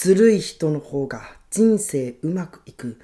ずるい人の方が人生うまくいく。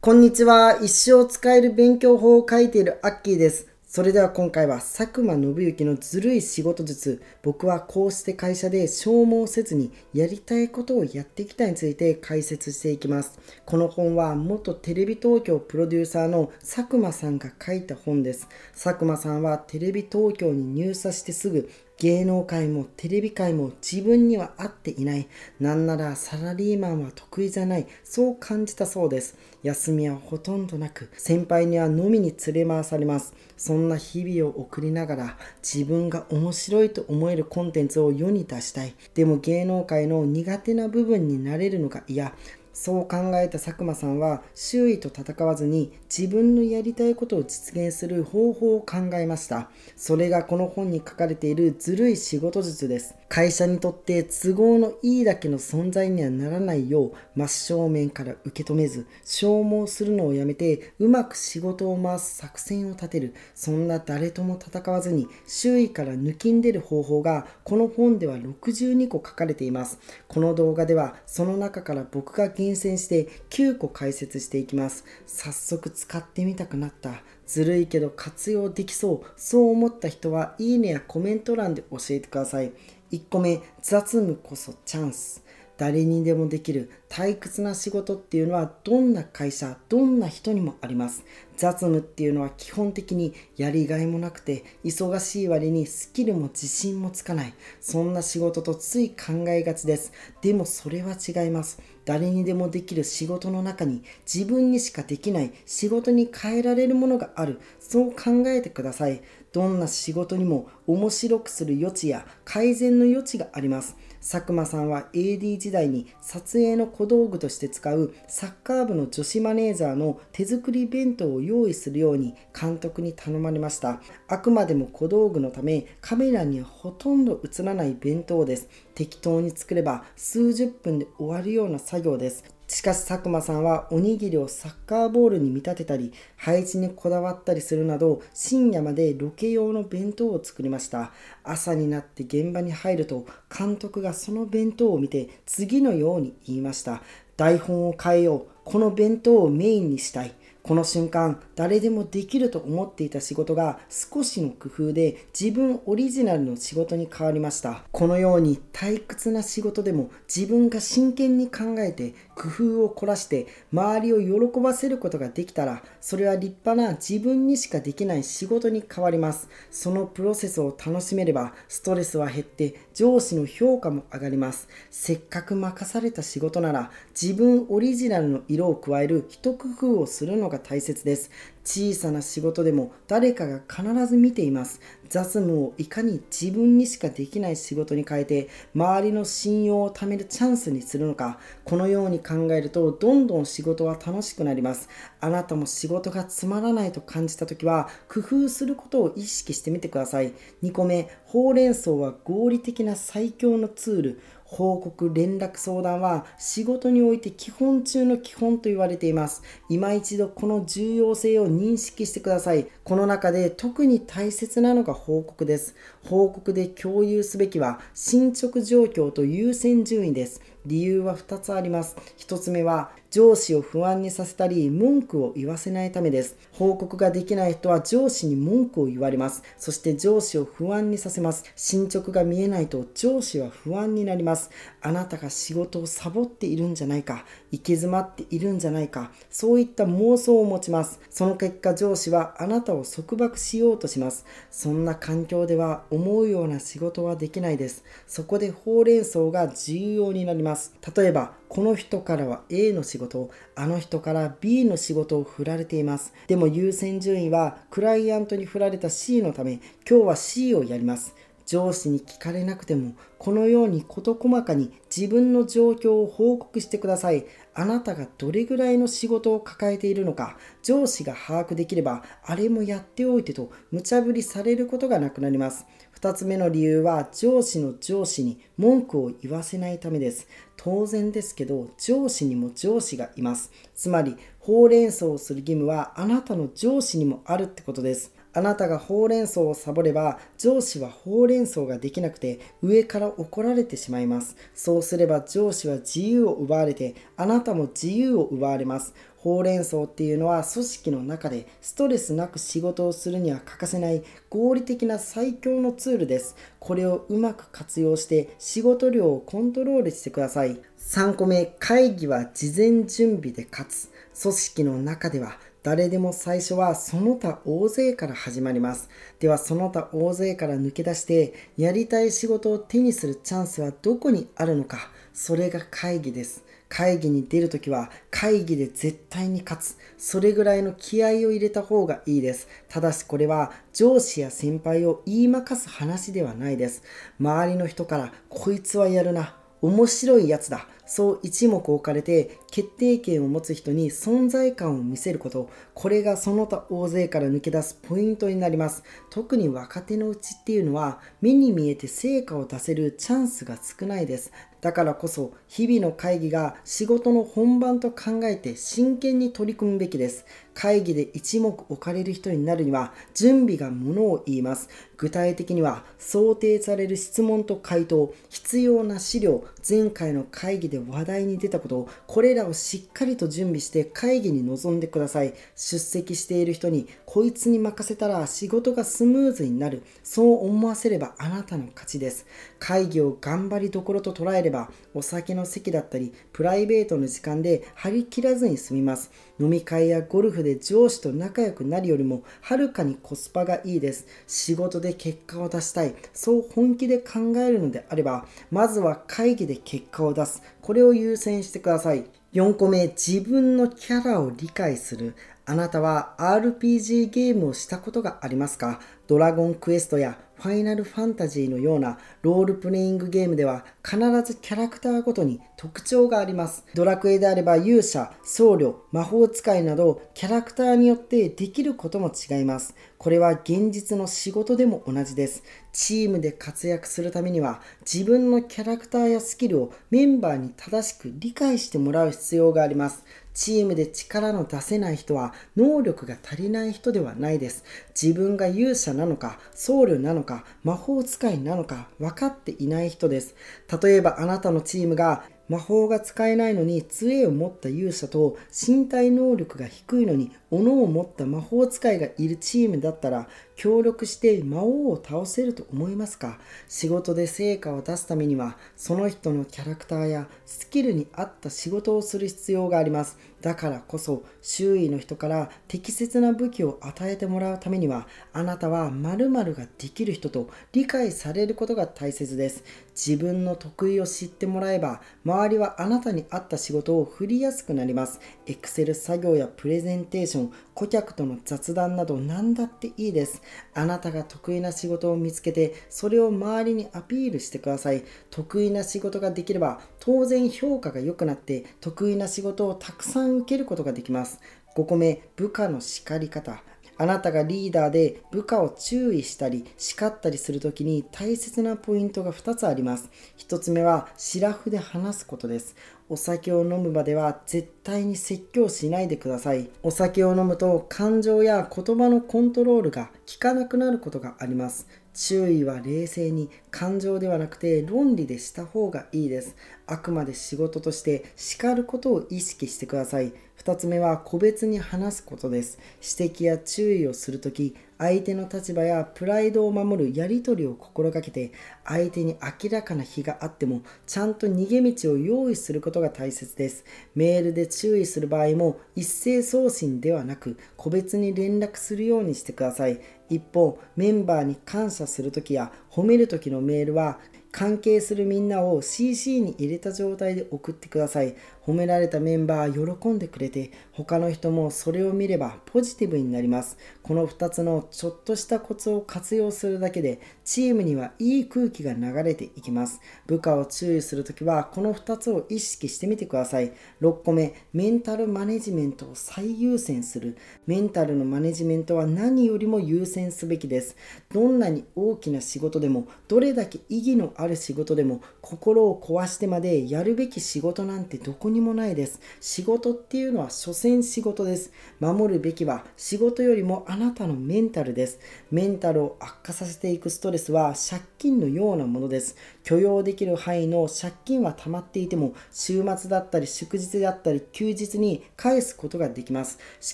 こんにちは。一生使える勉強法を書いているアッキーです。それでは今回は佐久間信行のずるい仕事術僕はこうして会社で消耗せずにやりたいことをやっていきたいについて解説していきますこの本は元テレビ東京プロデューサーの佐久間さんが書いた本です佐久間さんはテレビ東京に入社してすぐ芸能界もテレビ界も自分には合っていない。なんならサラリーマンは得意じゃない。そう感じたそうです。休みはほとんどなく、先輩には飲みに連れ回されます。そんな日々を送りながら、自分が面白いと思えるコンテンツを世に出したい。でも芸能界の苦手な部分になれるのが嫌。そう考えた佐久間さんは周囲と戦わずに自分のやりたいことを実現する方法を考えましたそれがこの本に書かれているずるい仕事術です会社にとって都合のいいだけの存在にはならないよう真正面から受け止めず消耗するのをやめてうまく仕事を回す作戦を立てるそんな誰とも戦わずに周囲から抜きんでる方法がこの本では62個書かれていますこの動画ではその中から僕が厳選して9個解説していきます早速使ってみたくなったずるいけど活用できそうそう思った人はいいねやコメント欄で教えてください1個目雑務こそチャンス誰にでもできる退屈な仕事っていうのはどんな会社どんな人にもあります雑務っていうのは基本的にやりがいもなくて忙しい割にスキルも自信もつかないそんな仕事とつい考えがちですでもそれは違います誰にでもできる仕事の中に自分にしかできない仕事に変えられるものがあるそう考えてくださいどんな仕事にも面白くする余地や改善の余地があります佐久間さんは AD 時代に撮影の小道具として使うサッカー部の女子マネージャーの手作り弁当を用意するように監督に頼まれましたあくまでも小道具のためカメラにはほとんど映らない弁当です適当に作れば数十分で終わるような作業ですしかし佐久間さんはおにぎりをサッカーボールに見立てたり配置にこだわったりするなど深夜までロケ用の弁当を作りました朝になって現場に入ると監督がその弁当を見て次のように言いました台本を変えようこの弁当をメインにしたいこの瞬間誰でもできると思っていた仕事が少しの工夫で自分オリジナルの仕事に変わりましたこのように退屈な仕事でも自分が真剣に考えて工夫を凝らして周りを喜ばせることができたらそれは立派な自分にしかできない仕事に変わりますそのプロセスを楽しめればストレスは減って上司の評価も上がりますせっかく任された仕事なら自分オリジナルの色を加える一工夫をするのが大切です小さな仕事でも誰かが必ず見ています。雑務をいかに自分にしかできない仕事に変えて、周りの信用を貯めるチャンスにするのか、このように考えると、どんどん仕事は楽しくなります。あなたも仕事がつまらないと感じた時は、工夫することを意識してみてください。2個目、ほうれん草は合理的な最強のツール。報告、連絡、相談は仕事において基本中の基本と言われています。今一度この重要性を認識してください。この中で特に大切なのが報告です。報告で共有すべきは進捗状況と優先順位です。理由は2つあります。1つ目は上司を不安にさせたり文句を言わせないためです報告ができない人は上司に文句を言われますそして上司を不安にさせます進捗が見えないと上司は不安になりますあなたが仕事をサボっているんじゃないか行き詰まっているんじゃないかそういった妄想を持ちますその結果上司はあなたを束縛しようとしますそんな環境では思うような仕事はできないですそこでほうれん草が重要になります例えばこの人からは A の仕事を、あの人から B の仕事を振られています。でも優先順位はクライアントに振られた C のため、今日は C をやります。上司に聞かれなくても、このように事細かに自分の状況を報告してください。あなたがどれぐらいの仕事を抱えているのか、上司が把握できれば、あれもやっておいてと無茶ぶりされることがなくなります。2つ目の理由は上司の上司に文句を言わせないためです当然ですけど上司にも上司がいますつまりほうれん草をする義務はあなたの上司にもあるってことですあなたがほうれん草をサボれば上司はほうれん草ができなくて上から怒られてしまいますそうすれば上司は自由を奪われてあなたも自由を奪われますほうれん草っていうのは組織の中でストレスなく仕事をするには欠かせない合理的な最強のツールですこれをうまく活用して仕事量をコントロールしてください3個目会議は事前準備で勝つ組織の中では誰でも最初はその他大勢から始まりますではその他大勢から抜け出してやりたい仕事を手にするチャンスはどこにあるのかそれが会議です会議に出るときは会議で絶対に勝つそれぐらいの気合を入れた方がいいですただしこれは上司や先輩を言い負かす話ではないです周りの人からこいつはやるな面白いやつだそう一目置かれて決定権を持つ人に存在感を見せることこれがその他大勢から抜け出すポイントになります特に若手のうちっていうのは目に見えて成果を出せるチャンスが少ないですだからこそ日々の会議が仕事の本番と考えて真剣に取り組むべきです会議で一目置かれる人になるには準備がものを言います具体的には想定される質問と回答必要な資料前回の会議で話題に出たことこれらをしっかりと準備して会議に臨んでください出席している人にこいつに任せたら仕事がスムーズになるそう思わせればあなたの勝ちです会議を頑張りどころと捉えればお酒の席だったりプライベートの時間で張り切らずに済みます飲み会やゴルフで上司と仲良くなるよりもはるかにコスパがいいです仕事で結果を出したいそう本気で考えるのであればまずは会議で結果を出すこれを優先してください4個目自分のキャラを理解するあなたは RPG ゲームをしたことがありますかドラゴンクエストやファイナルファンタジーのようなロールプレイングゲームでは必ずキャラクターごとに特徴があります。ドラクエであれば勇者、僧侶、魔法使いなどキャラクターによってできることも違います。これは現実の仕事でも同じです。チームで活躍するためには自分のキャラクターやスキルをメンバーに正しく理解してもらう必要があります。チームで力の出せない人は能力が足りない人ではないです。自分が勇者なのか、僧侶なのか、魔法使いなのか分かっていない人です。例えばあなたのチームが魔法が使えないのに杖を持った勇者と身体能力が低いのに斧を持った魔法使いがいるチームだったら協力して魔王を倒せると思いますか仕事で成果を出すためにはその人のキャラクターやスキルに合った仕事をする必要がありますだからこそ周囲の人から適切な武器を与えてもらうためにはあなたはまるができる人と理解されることが大切です自分の得意を知ってもらえば周りはあなたに合った仕事を振りやすくなります Excel 作業やプレゼンテーションン、顧客との雑談など何だっていいです。あなたが得意な仕事を見つけて、それを周りにアピールしてください。得意な仕事ができれば、当然評価が良くなって、得意な仕事をたくさん受けることができます。5個目、部下の叱り方。あなたがリーダーで部下を注意したり叱ったりするときに大切なポイントが2つあります。1つ目はシラフで話すことです。お酒を飲むまでは絶対に説教しないでください。お酒を飲むと感情や言葉のコントロールが効かなくなることがあります。注意は冷静に感情ではなくて論理でした方がいいです。あくまで仕事として叱ることを意識してください。2つ目は個別に話すことです指摘や注意をするとき相手の立場やプライドを守るやり取りを心がけて相手に明らかな非があってもちゃんと逃げ道を用意することが大切ですメールで注意する場合も一斉送信ではなく個別に連絡するようにしてください一方メンバーに感謝するときや褒めるときのメールは関係するみんなを CC に入れた状態で送ってください。褒められたメンバーは喜んでくれて他の人もそれを見ればポジティブになりますこの2つのちょっとしたコツを活用するだけでチームにはいい空気が流れていきます部下を注意するときはこの2つを意識してみてください6個目メンタルマネジメントを最優先するメンタルのマネジメントは何よりも優先すべきですどんなに大きな仕事でもどれだけ意義のある仕事でも心を壊してまでやるべき仕事なんてどこににもないです。仕事っていうのは所詮仕事です。守るべきは仕事よりもあなたのメンタルです。メンタルを悪化させていくストレスは借金のようなものです。許容できる範囲の借金は溜まっていても、週末だったり祝日だったり休日に返すことができます。し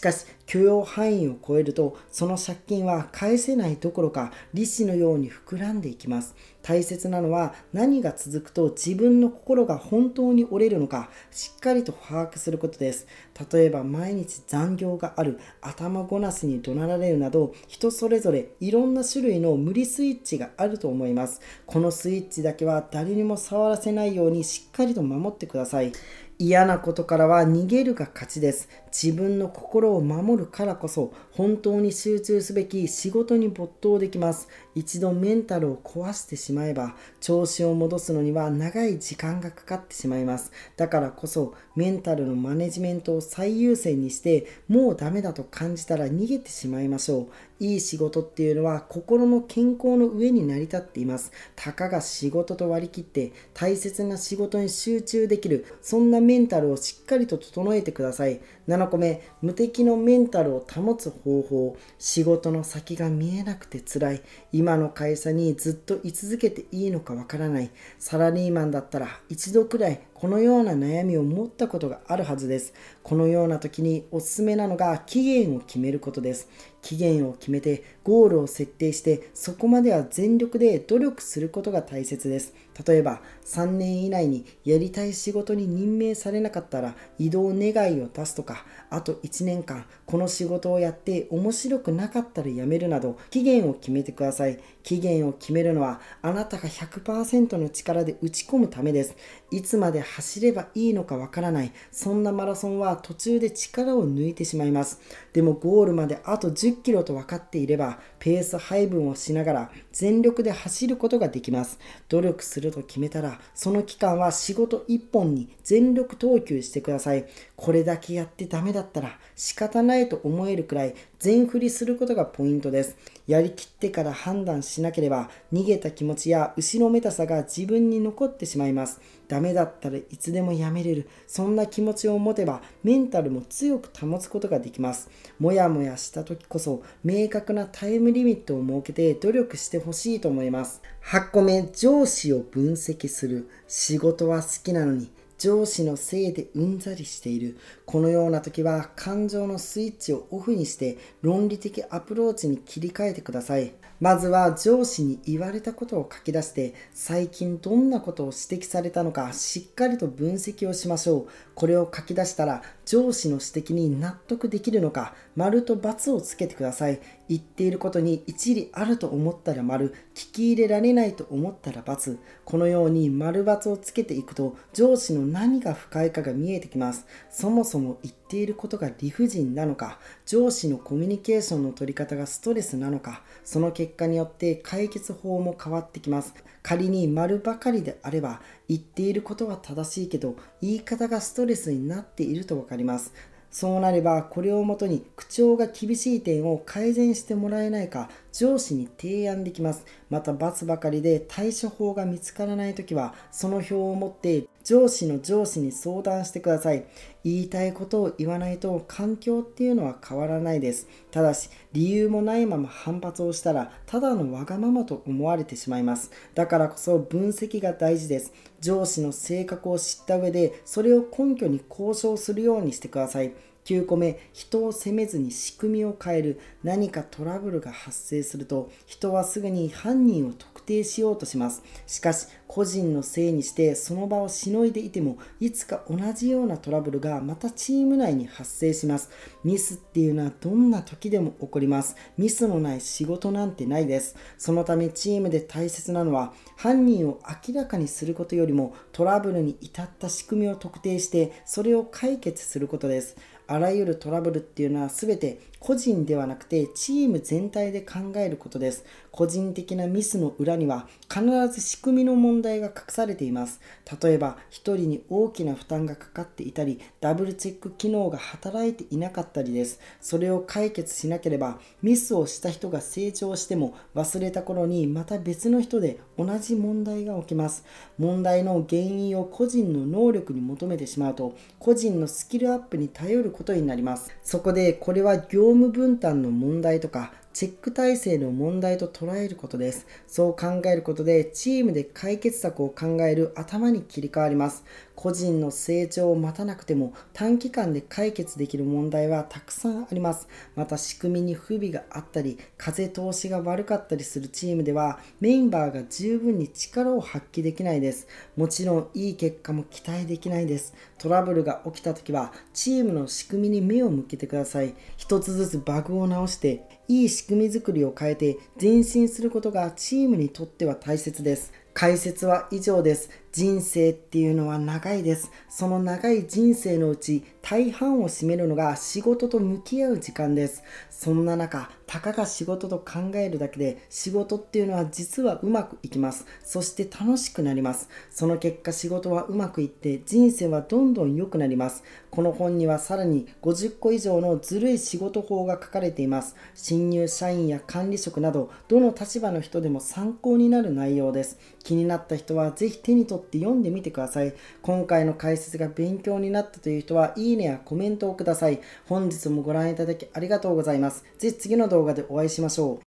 かし、許容範囲を超えると、その借金は返せないどころか、利子のように膨らんでいきます。大切なのは何が続くと自分の心が本当に折れるのかしっかりと把握することです例えば毎日残業がある頭ごなしに怒鳴られるなど人それぞれいろんな種類の無理スイッチがあると思いますこのスイッチだは誰にも触らせないようにしっかりと守ってください。嫌なことからは逃げるが勝ちです。自分の心を守るからこそ本当に集中すべき仕事に没頭できます一度メンタルを壊してしまえば調子を戻すのには長い時間がかかってしまいますだからこそメンタルのマネジメントを最優先にしてもうダメだと感じたら逃げてしまいましょういい仕事っていうのは心の健康の上に成り立っていますたかが仕事と割り切って大切な仕事に集中できるそんなメンタルをしっかりと整えてください7個目無敵のメンタルを保つ方法仕事の先が見えなくてつらい今の会社にずっと居続けていいのかわからないサラリーマンだったら一度くらいこのような悩みを持ったことがあるはずです。このような時におすすめなのが期限を決めることです。期限を決めてゴールを設定してそこまでは全力で努力することが大切です。例えば3年以内にやりたい仕事に任命されなかったら移動願いを出すとかあと1年間この仕事をやって面白くなかったら辞めるなど期限を決めてください。期限を決めるのはあなたが100%の力で打ち込むためです。いつまで走ればいいのかわからない。そんなマラソンは途中で力を抜いてしまいます。でもゴールまであと10キロと分かっていればペース配分をしながら全力で走ることができます。努力すると決めたら、その期間は仕事一本に全力投球してください。これだけやってダメだったら仕方ないと思えるくらい全振りすることがポイントです。やりきってから判断しなければ逃げた気持ちや後ろめたさが自分に残ってしまいます。ダメだったらいつでもやめれるそんな気持ちを持てばメンタルも強く保つことができますもやもやした時こそ明確なタイムリミットを設けて努力してほしいと思います8個目上司を分析する仕事は好きなのに上司のせいでうんざりしているこのような時は感情のスイッチをオフにして論理的アプローチに切り替えてくださいまずは上司に言われたことを書き出して最近どんなことを指摘されたのかしっかりと分析をしましょうこれを書き出したら上司の指摘に納得できるのか丸と×をつけてください言っていることに一理あると思ったら丸、聞き入れられないと思ったら×このように丸×をつけていくと上司の何が不快かが見えてきますそもそも言っていることが理不尽なのか上司のコミュニケーションの取り方がストレスなのかその結果によって解決法も変わってきます仮に丸ばかりであれば言っていることは正しいけど言い方がストレスになっていると分かりますそうなればこれをもとに口調が厳しい点を改善してもらえないか上司に提案できます。また罰ばかりで対処法が見つからないときは、その表を持って上司の上司に相談してください。言いたいことを言わないと環境っていうのは変わらないです。ただし、理由もないまま反発をしたら、ただのわがままと思われてしまいます。だからこそ分析が大事です。上司の性格を知った上で、それを根拠に交渉するようにしてください。9個目人を責めずに仕組みを変える何かトラブルが発生すると人はすぐに犯人を特定しようとしますしかし個人のせいにしてその場をしのいでいてもいつか同じようなトラブルがまたチーム内に発生しますミスっていうのはどんな時でも起こりますミスのない仕事なんてないですそのためチームで大切なのは犯人を明らかにすることよりもトラブルに至った仕組みを特定してそれを解決することですあらゆるトラブルっていうのは全て個人ではなくてチーム全体で考えることです。個人的なミスの裏には必ず仕組みの問題が隠されています。例えば、1人に大きな負担がかかっていたり、ダブルチェック機能が働いていなかったりです。それを解決しなければ、ミスをした人が成長しても忘れた頃にまた別の人で同じ問題が起きます。問題の原因を個人の能力に求めてしまうと、個人のスキルアップに頼ることになります。そこで、これは業務務分担の問題とかチェック体制の問題と捉えることですそう考えることでチームで解決策を考える頭に切り替わります個人の成長を待たなくても短期間で解決できる問題はたくさんあります。また仕組みに不備があったり、風通しが悪かったりするチームではメンバーが十分に力を発揮できないです。もちろんいい結果も期待できないです。トラブルが起きた時はチームの仕組みに目を向けてください。一つずつバグを直して、いい仕組み作りを変えて前進することがチームにとっては大切です。解説は以上です。人生っていうのは長いですその長い人生のうち大半を占めるのが仕事と向き合う時間ですそんな中たかが仕事と考えるだけで仕事っていうのは実はうまくいきますそして楽しくなりますその結果仕事はうまくいって人生はどんどん良くなりますこの本にはさらに50個以上のずるい仕事法が書かれています新入社員や管理職などどの立場の人でも参考になる内容です気になった人は是非手に取ってって読んでみてください。今回の解説が勉強になったという人は、いいねやコメントをください。本日もご覧いただきありがとうございます。ぜひ次の動画でお会いしましょう。